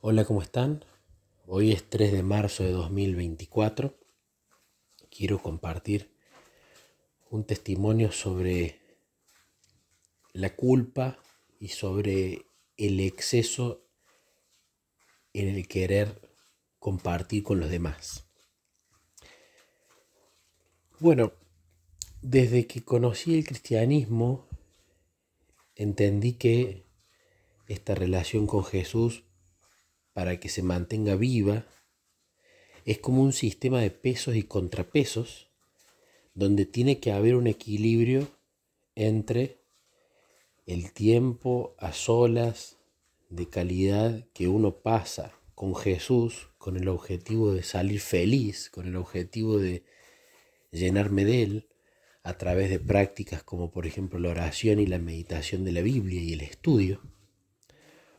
Hola, ¿cómo están? Hoy es 3 de marzo de 2024. Quiero compartir un testimonio sobre la culpa y sobre el exceso en el querer compartir con los demás. Bueno, desde que conocí el cristianismo, entendí que esta relación con Jesús para que se mantenga viva. Es como un sistema de pesos y contrapesos donde tiene que haber un equilibrio entre el tiempo a solas de calidad que uno pasa con Jesús, con el objetivo de salir feliz, con el objetivo de llenarme de Él, a través de prácticas como por ejemplo la oración y la meditación de la Biblia y el estudio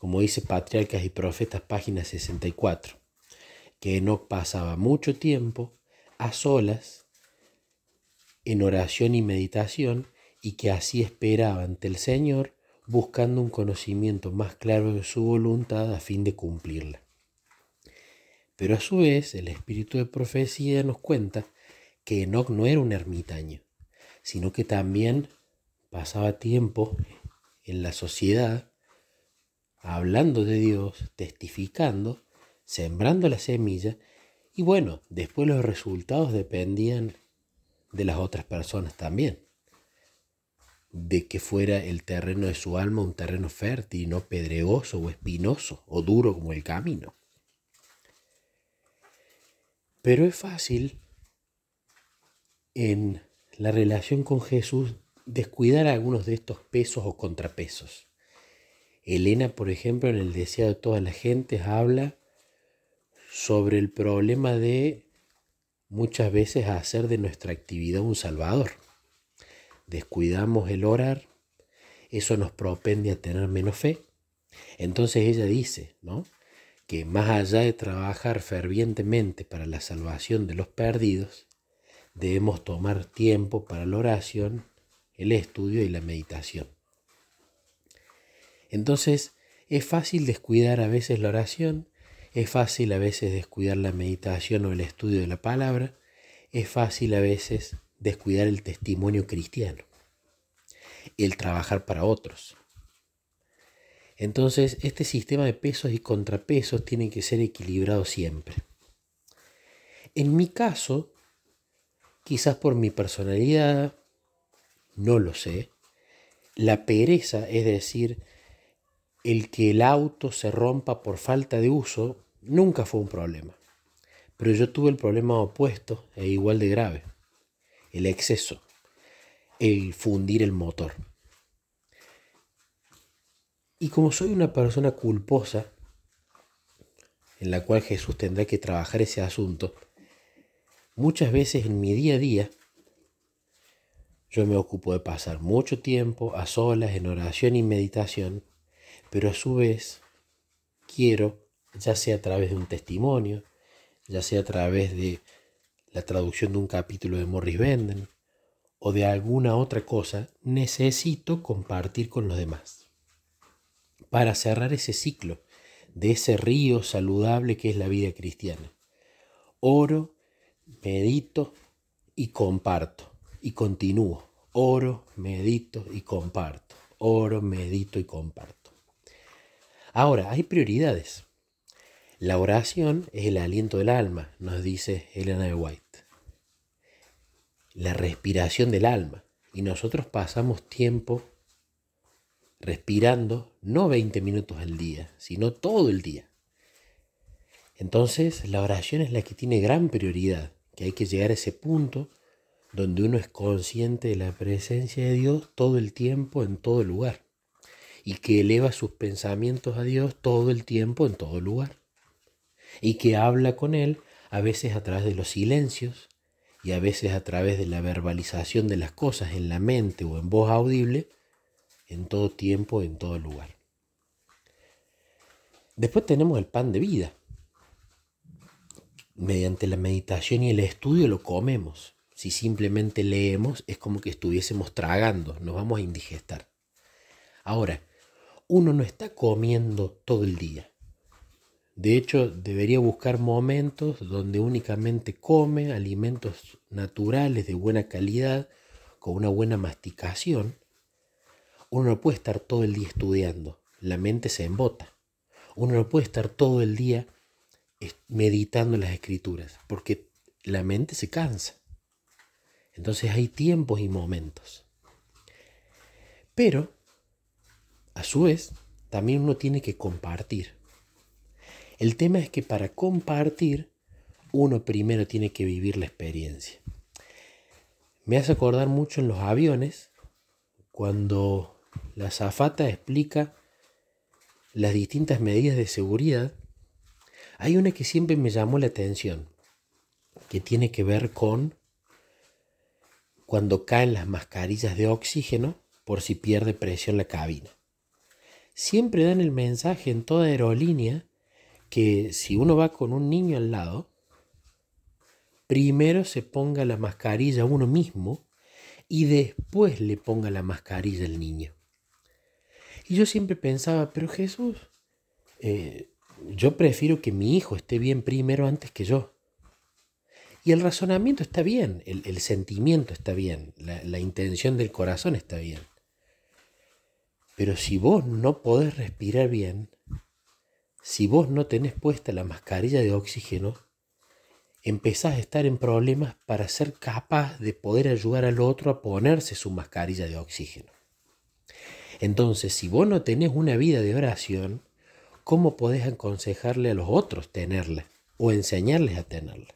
como dice Patriarcas y Profetas, página 64, que Enoch pasaba mucho tiempo a solas en oración y meditación y que así esperaba ante el Señor buscando un conocimiento más claro de su voluntad a fin de cumplirla. Pero a su vez, el espíritu de profecía nos cuenta que Enoch no era un ermitaño, sino que también pasaba tiempo en la sociedad hablando de Dios, testificando, sembrando la semilla y bueno, después los resultados dependían de las otras personas también, de que fuera el terreno de su alma un terreno fértil, no pedregoso o espinoso o duro como el camino. Pero es fácil en la relación con Jesús descuidar algunos de estos pesos o contrapesos. Elena, por ejemplo, en El deseo de todas la gente, habla sobre el problema de muchas veces hacer de nuestra actividad un salvador. Descuidamos el orar, eso nos propende a tener menos fe. Entonces ella dice, ¿no? Que más allá de trabajar fervientemente para la salvación de los perdidos, debemos tomar tiempo para la oración, el estudio y la meditación. Entonces es fácil descuidar a veces la oración, es fácil a veces descuidar la meditación o el estudio de la palabra, es fácil a veces descuidar el testimonio cristiano, el trabajar para otros. Entonces, este sistema de pesos y contrapesos tiene que ser equilibrado siempre. En mi caso, quizás por mi personalidad, no lo sé, la pereza, es decir, el que el auto se rompa por falta de uso nunca fue un problema. Pero yo tuve el problema opuesto e igual de grave. El exceso. El fundir el motor. Y como soy una persona culposa, en la cual Jesús tendrá que trabajar ese asunto, muchas veces en mi día a día yo me ocupo de pasar mucho tiempo a solas en oración y meditación pero a su vez quiero, ya sea a través de un testimonio, ya sea a través de la traducción de un capítulo de Morris Benden o de alguna otra cosa, necesito compartir con los demás. Para cerrar ese ciclo de ese río saludable que es la vida cristiana. Oro, medito y comparto. Y continúo. Oro, medito y comparto. Oro, medito y comparto. Ahora, hay prioridades. La oración es el aliento del alma, nos dice Elena de White. La respiración del alma. Y nosotros pasamos tiempo respirando, no 20 minutos al día, sino todo el día. Entonces, la oración es la que tiene gran prioridad, que hay que llegar a ese punto donde uno es consciente de la presencia de Dios todo el tiempo, en todo lugar y que eleva sus pensamientos a Dios todo el tiempo, en todo lugar, y que habla con Él a veces a través de los silencios y a veces a través de la verbalización de las cosas en la mente o en voz audible, en todo tiempo, en todo lugar. Después tenemos el pan de vida. Mediante la meditación y el estudio lo comemos. Si simplemente leemos es como que estuviésemos tragando, nos vamos a indigestar. Ahora, uno no está comiendo todo el día. De hecho, debería buscar momentos donde únicamente come alimentos naturales de buena calidad, con una buena masticación. Uno no puede estar todo el día estudiando, la mente se embota. Uno no puede estar todo el día meditando las escrituras, porque la mente se cansa. Entonces hay tiempos y momentos. Pero a su vez, también uno tiene que compartir. El tema es que para compartir, uno primero tiene que vivir la experiencia. Me hace acordar mucho en los aviones, cuando la zafata explica las distintas medidas de seguridad, hay una que siempre me llamó la atención, que tiene que ver con cuando caen las mascarillas de oxígeno por si pierde presión la cabina siempre dan el mensaje en toda aerolínea que si uno va con un niño al lado, primero se ponga la mascarilla uno mismo y después le ponga la mascarilla al niño. Y yo siempre pensaba, pero Jesús, eh, yo prefiero que mi hijo esté bien primero antes que yo. Y el razonamiento está bien, el, sentimiento está bien, la intención del corazón está bien. Pero si vos no podés respirar bien, si vos no tenés puesta la mascarilla de oxígeno, empezás a estar en problemas para ser capaz de poder ayudar al otro a ponerse su mascarilla de oxígeno. Entonces, si vos no tenés una vida de oración, ¿cómo podés aconsejarle a los otros tenerla o enseñarles a tenerla?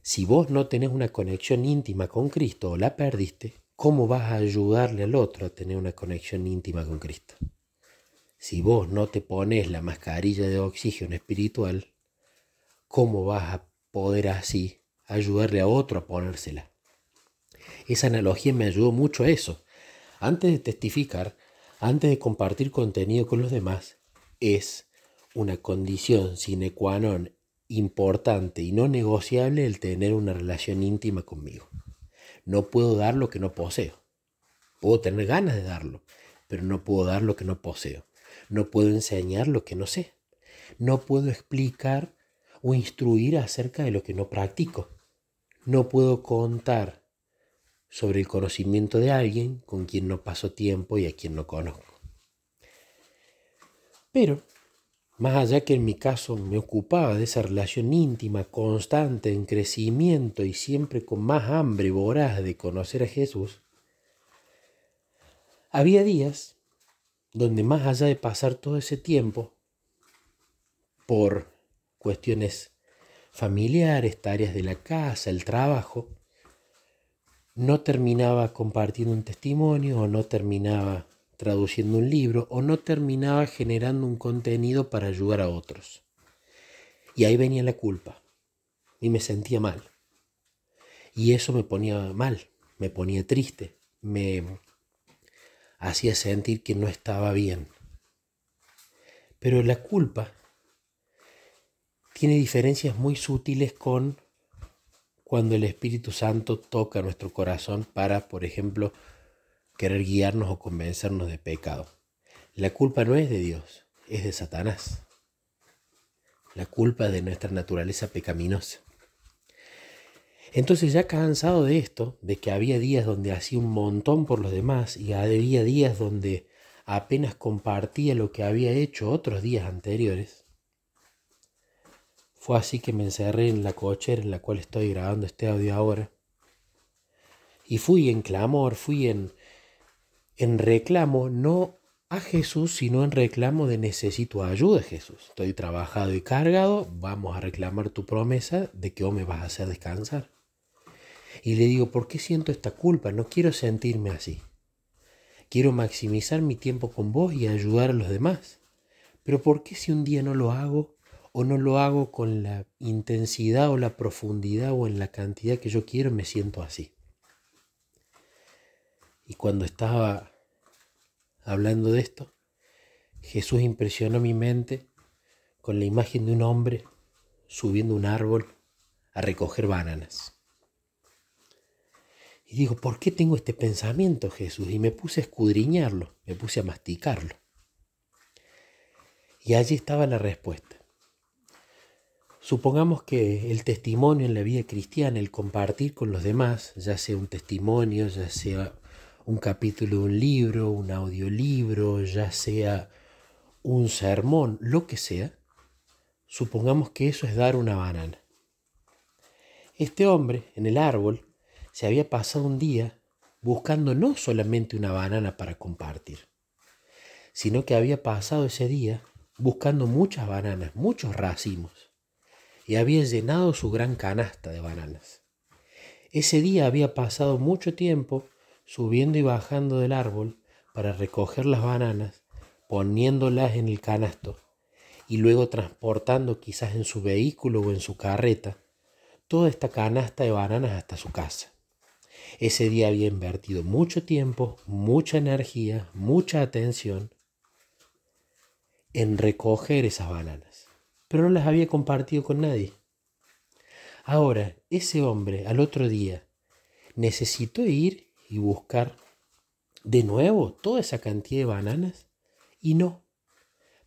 Si vos no tenés una conexión íntima con Cristo o la perdiste, ¿cómo vas a ayudarle al otro a tener una conexión íntima con Cristo? Si vos no te pones la mascarilla de oxígeno espiritual, ¿cómo vas a poder así ayudarle a otro a ponérsela? Esa analogía me ayudó mucho a eso. Antes de testificar, antes de compartir contenido con los demás, es una condición sine qua non importante y no negociable el tener una relación íntima conmigo. No puedo dar lo que no poseo. Puedo tener ganas de darlo, pero no puedo dar lo que no poseo. No puedo enseñar lo que no sé. No puedo explicar o instruir acerca de lo que no practico. No puedo contar sobre el conocimiento de alguien con quien no paso tiempo y a quien no conozco. Pero más allá que en mi caso me ocupaba de esa relación íntima, constante, en crecimiento y siempre con más hambre voraz de conocer a Jesús, había días donde más allá de pasar todo ese tiempo por cuestiones familiares, tareas de la casa, el trabajo, no terminaba compartiendo un testimonio o no terminaba traduciendo un libro o no terminaba generando un contenido para ayudar a otros. Y ahí venía la culpa y me sentía mal. Y eso me ponía mal, me ponía triste, me hacía sentir que no estaba bien. Pero la culpa tiene diferencias muy sutiles con cuando el Espíritu Santo toca nuestro corazón para, por ejemplo, querer guiarnos o convencernos de pecado. La culpa no es de Dios, es de Satanás. La culpa de nuestra naturaleza pecaminosa. Entonces ya cansado de esto, de que había días donde hacía un montón por los demás y había días donde apenas compartía lo que había hecho otros días anteriores, fue así que me encerré en la cochera en la cual estoy grabando este audio ahora. Y fui en clamor, fui en en reclamo no a Jesús, sino en reclamo de necesito ayuda, Jesús. Estoy trabajado y cargado, vamos a reclamar tu promesa de que hoy me vas a hacer descansar. Y le digo, ¿por qué siento esta culpa? No quiero sentirme así. Quiero maximizar mi tiempo con vos y ayudar a los demás. Pero ¿por qué si un día no lo hago o no lo hago con la intensidad o la profundidad o en la cantidad que yo quiero, me siento así? Y cuando estaba hablando de esto, Jesús impresionó mi mente con la imagen de un hombre subiendo un árbol a recoger bananas. Y digo, ¿por qué tengo este pensamiento, Jesús? Y me puse a escudriñarlo, me puse a masticarlo. Y allí estaba la respuesta. Supongamos que el testimonio en la vida cristiana, el compartir con los demás, ya sea un testimonio, ya sea un capítulo de un libro, un audiolibro, ya sea un sermón, lo que sea, supongamos que eso es dar una banana. Este hombre en el árbol se había pasado un día buscando no solamente una banana para compartir, sino que había pasado ese día buscando muchas bananas, muchos racimos, y había llenado su gran canasta de bananas. Ese día había pasado mucho tiempo subiendo y bajando del árbol para recoger las bananas, poniéndolas en el canasto y luego transportando quizás en su vehículo o en su carreta toda esta canasta de bananas hasta su casa. Ese día había invertido mucho tiempo, mucha energía, mucha atención en recoger esas bananas, pero no las había compartido con nadie. Ahora, ese hombre al otro día necesitó ir y buscar de nuevo toda esa cantidad de bananas y no,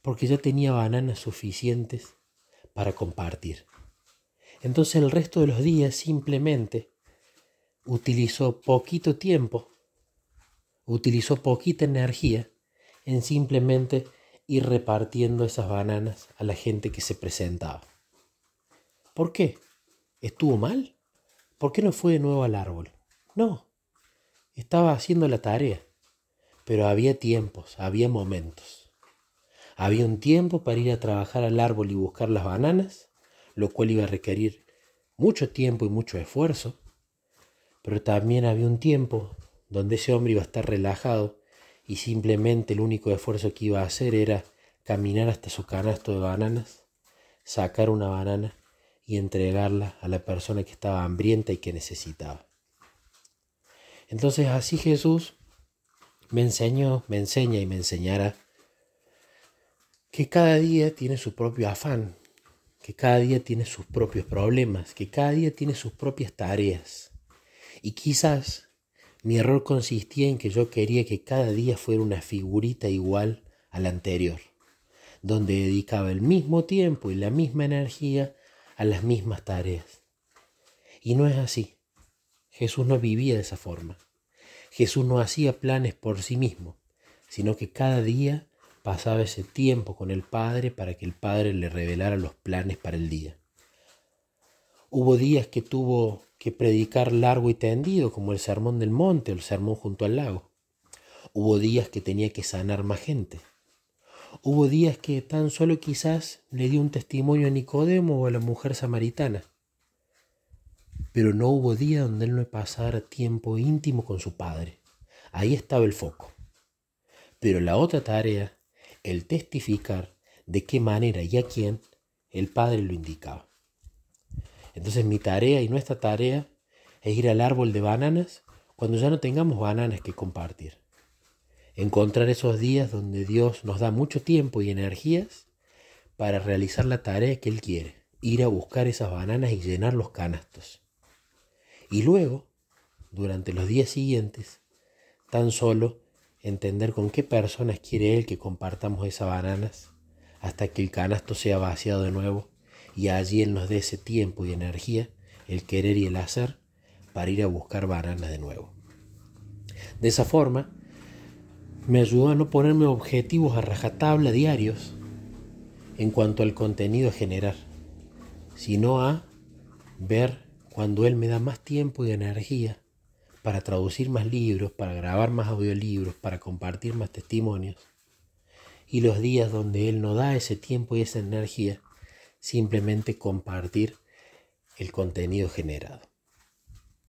porque ya tenía bananas suficientes para compartir. Entonces el resto de los días simplemente utilizó poquito tiempo, utilizó poquita energía en simplemente ir repartiendo esas bananas a la gente que se presentaba. ¿Por qué? ¿Estuvo mal? ¿Por qué no fue de nuevo al árbol? No, estaba haciendo la tarea, pero había tiempos, había momentos. Había un tiempo para ir a trabajar al árbol y buscar las bananas, lo cual iba a requerir mucho tiempo y mucho esfuerzo, pero también había un tiempo donde ese hombre iba a estar relajado y simplemente el único esfuerzo que iba a hacer era caminar hasta su canasto de bananas, sacar una banana y entregarla a la persona que estaba hambrienta y que necesitaba. Entonces así Jesús me enseñó, me enseña y me enseñará que cada día tiene su propio afán, que cada día tiene sus propios problemas, que cada día tiene sus propias tareas. Y quizás mi error consistía en que yo quería que cada día fuera una figurita igual a la anterior, donde dedicaba el mismo tiempo y la misma energía a las mismas tareas. Y no es así. Jesús no vivía de esa forma. Jesús no hacía planes por sí mismo, sino que cada día pasaba ese tiempo con el Padre para que el Padre le revelara los planes para el día. Hubo días que tuvo que predicar largo y tendido, como el sermón del monte o el sermón junto al lago. Hubo días que tenía que sanar más gente. Hubo días que tan solo quizás le dio un testimonio a Nicodemo o a la mujer samaritana. Pero no hubo día donde él no pasara tiempo íntimo con su padre. Ahí estaba el foco. Pero la otra tarea, el testificar de qué manera y a quién el padre lo indicaba. Entonces mi tarea y nuestra tarea es ir al árbol de bananas cuando ya no tengamos bananas que compartir. Encontrar esos días donde Dios nos da mucho tiempo y energías para realizar la tarea que Él quiere, ir a buscar esas bananas y llenar los canastos. Y luego, durante los días siguientes, tan solo entender con qué personas quiere Él que compartamos esas bananas hasta que el canasto sea vaciado de nuevo y allí Él nos dé ese tiempo y energía, el querer y el hacer, para ir a buscar bananas de nuevo. De esa forma, me ayudó a no ponerme objetivos a rajatabla diarios en cuanto al contenido a generar, sino a ver cuando Él me da más tiempo y energía para traducir más libros, para grabar más audiolibros, para compartir más testimonios. Y los días donde Él no da ese tiempo y esa energía, simplemente compartir el contenido generado.